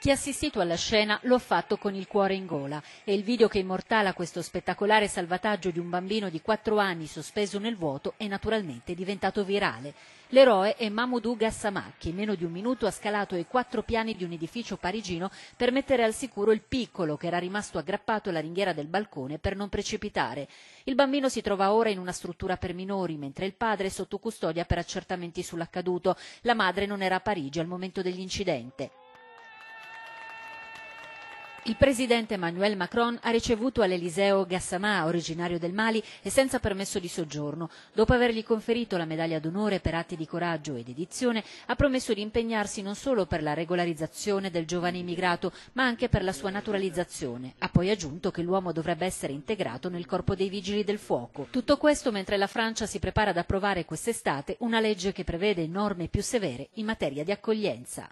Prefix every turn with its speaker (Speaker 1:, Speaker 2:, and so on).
Speaker 1: Chi ha assistito alla scena lo ha fatto con il cuore in gola e il video che immortala questo spettacolare salvataggio di un bambino di 4 anni sospeso nel vuoto è naturalmente diventato virale. L'eroe è Mamoudou che in meno di un minuto ha scalato i quattro piani di un edificio parigino per mettere al sicuro il piccolo che era rimasto aggrappato alla ringhiera del balcone per non precipitare. Il bambino si trova ora in una struttura per minori, mentre il padre è sotto custodia per accertamenti sull'accaduto. La madre non era a Parigi al momento dell'incidente. Il presidente Emmanuel Macron ha ricevuto all'Eliseo Gassama, originario del Mali, e senza permesso di soggiorno. Dopo avergli conferito la medaglia d'onore per atti di coraggio e dedizione, ha promesso di impegnarsi non solo per la regolarizzazione del giovane immigrato, ma anche per la sua naturalizzazione. Ha poi aggiunto che l'uomo dovrebbe essere integrato nel corpo dei vigili del fuoco. Tutto questo mentre la Francia si prepara ad approvare quest'estate una legge che prevede norme più severe in materia di accoglienza.